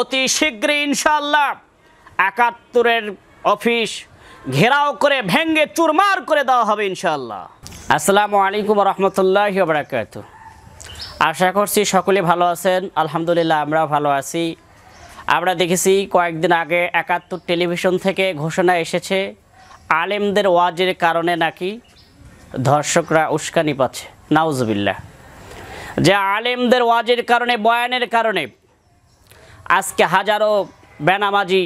অতি শীঘ্রই ইনশাল্লাহ একাত্তরের অফিস ঘেরাও করে ভেঙ্গে চুরমার করে দেওয়া হবে ইনশাল্লাহ আসসালামু আলাইকুম রহমতুল্লাহ বারাকাত আশা করছি সকলে ভালো আছেন আলহামদুলিল্লাহ আমরা ভালো আছি আমরা দেখেছি কয়েকদিন আগে একাত্তর টেলিভিশন থেকে ঘোষণা এসেছে আলেমদের ওয়াজের কারণে নাকি ধর্ষকরা উস্কানি পাচ্ছে নাউজবিল্লা যে আলেমদের ওয়াজের কারণে বয়ানের কারণে আজকে হাজারো বেনামাজি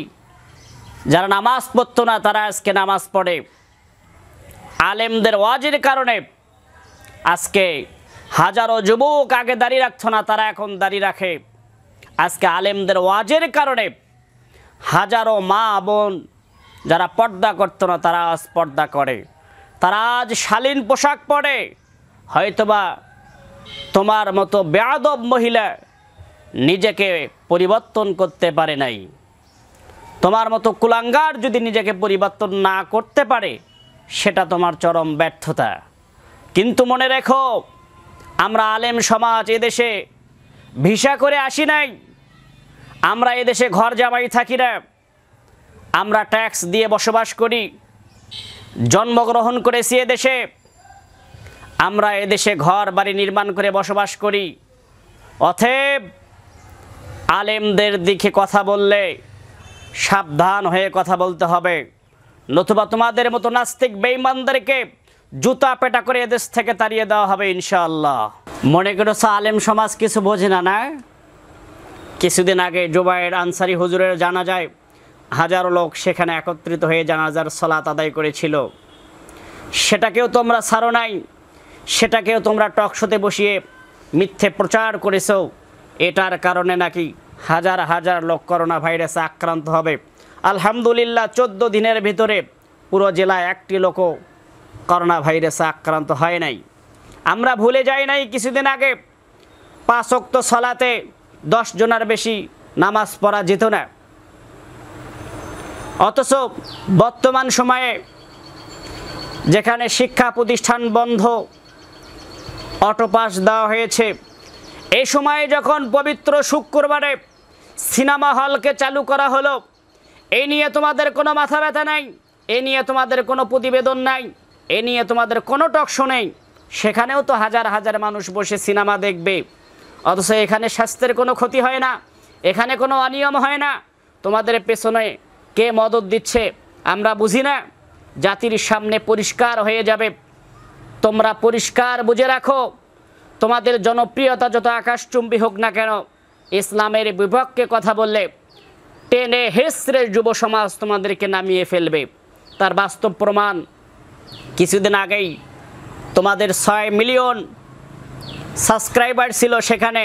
যারা নামাজ পড়ত না তারা আজকে নামাজ পড়ে আলেমদের ওয়াজের কারণে আজকে হাজারো যুবক আগে দাঁড়িয়ে রাখত না তারা এখন দাঁড়িয়ে রাখে আজকে আলেমদের ওয়াজের কারণে হাজারো মা বোন যারা পর্দা করত না তারা আজ পর্দা করে তারা আজ শালীন পোশাক পরে হয়তোবা তোমার মতো বেয়াদব মহিলা নিজেকে পরিবর্তন করতে পারে নাই তোমার মতো কুলাঙ্গার যদি নিজেকে পরিবর্তন না করতে পারে সেটা তোমার চরম ব্যর্থতা কিন্তু মনে রেখো আমরা আলেম সমাজ এদেশে ভিসা করে আসি নাই আমরা এদেশে ঘর জামাই থাকি না আমরা ট্যাক্স দিয়ে বসবাস করি জন্মগ্রহণ করেছি এদেশে আমরা এদেশে ঘর বাড়ি নির্মাণ করে বসবাস করি অথেব আলেমদের দিকে কথা বললে সাবধান হয়ে কথা বলতে হবে নতুবা তোমাদের মতো নাস্তিক বেঈমানদেরকে জুতা পেটা করে এদেশ থেকে তাড়িয়ে দেওয়া হবে ইনশাআল্লাহ মনে করছো আলেম সমাজ কিছু বোঝে না না কিছুদিন আগে জুবায়ের আনসারি হুজুরের জানা যায় হাজারো লোক সেখানে একত্রিত হয়ে জানাজার সলাত আদায় করেছিল সেটাকেও তোমরা সারো নাই সেটাকেও তোমরা টকশোতে বসিয়ে মিথ্যে প্রচার করেছ এটার কারণে নাকি হাজার হাজার লোক করোনা ভাইরাসে আক্রান্ত হবে আলহামদুলিল্লাহ চোদ্দ দিনের ভিতরে পুরো জেলায় একটি লোকও করোনা ভাইরাসে আক্রান্ত হয় নাই আমরা ভুলে যাই নাই কিছুদিন আগে পাঁচক্ত সলাতে দশ জনের বেশি নামাজ পড়া যেত না অথচ বর্তমান সময়ে যেখানে শিক্ষা প্রতিষ্ঠান বন্ধ অটোপাস দেওয়া হয়েছে এ সময়ে যখন পবিত্র শুক্রবারে সিনেমা হলকে চালু করা হলো এই নিয়ে তোমাদের কোনো মাথা ব্যথা নাই এ নিয়ে তোমাদের কোনো প্রতিবেদন নাই এ নিয়ে তোমাদের কোনো টকশো নেই সেখানেও তো হাজার হাজার মানুষ বসে সিনেমা দেখবে অথচ এখানে স্বাস্থ্যের কোনো ক্ষতি হয় না এখানে কোনো অনিয়ম হয় না তোমাদের পেছনে কে মদত দিচ্ছে আমরা বুঝি না জাতির সামনে পরিষ্কার হয়ে যাবে তোমরা পরিষ্কার বুঝে রাখো তোমাদের জনপ্রিয়তা যত আকাশচুম্বী হোক না কেন ইসলামের বিপক্ষে কথা বললে টেনে হেসরে যুব সমাজ তোমাদেরকে নামিয়ে ফেলবে তার বাস্তব প্রমাণ কিছুদিন আগেই তোমাদের ছয় মিলিয়ন সাবস্ক্রাইবার ছিল সেখানে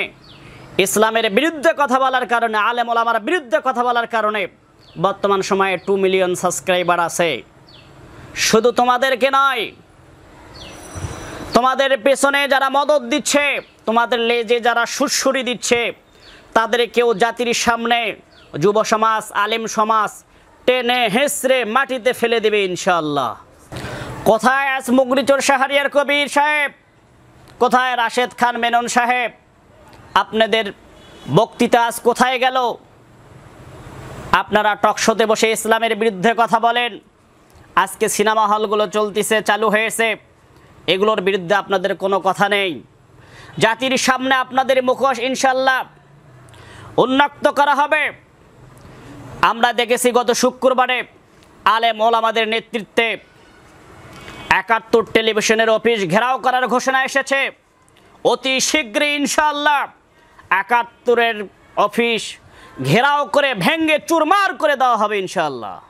ইসলামের বিরুদ্ধে কথা বলার কারণে আলেম ওলামার বিরুদ্ধে কথা বলার কারণে বর্তমান সময়ে টু মিলিয়ন সাবস্ক্রাইবার আছে শুধু তোমাদেরকে নয় তোমাদের পেছনে যারা মদত দিচ্ছে তোমাদের লেজে যারা সুরসুরি দিচ্ছে তাদেরকেও জাতির সামনে যুব সমাজ আলেম সমাজ টেনে হেসরে মাটিতে ফেলে দেবে ইনশাল্লাহ কোথায় আজ মুগরিচর শাহরিয়ার কবির সাহেব কোথায় রাশেদ খান মেনন সাহেব আপনাদের বক্তৃতা আজ কোথায় গেল আপনারা টকশোতে বসে ইসলামের বিরুদ্ধে কথা বলেন আজকে সিনেমা হলগুলো চলতেছে চালু হয়েছে এগুলোর বিরুদ্ধে আপনাদের কোনো কথা নেই জাতির সামনে আপনাদের মুখোশ ইনশাল্লাহ উন্মুক্ত করা হবে আমরা দেখেছি গত শুক্রবারে আলে আমাদের নেতৃত্বে একাত্তর টেলিভিশনের অফিস ঘেরাও করার ঘোষণা এসেছে অতি শীঘ্রই ইনশাল্লাহ একাত্তরের অফিস ঘেরাও করে ভেঙ্গে চুরমার করে দেওয়া হবে ইনশাল্লাহ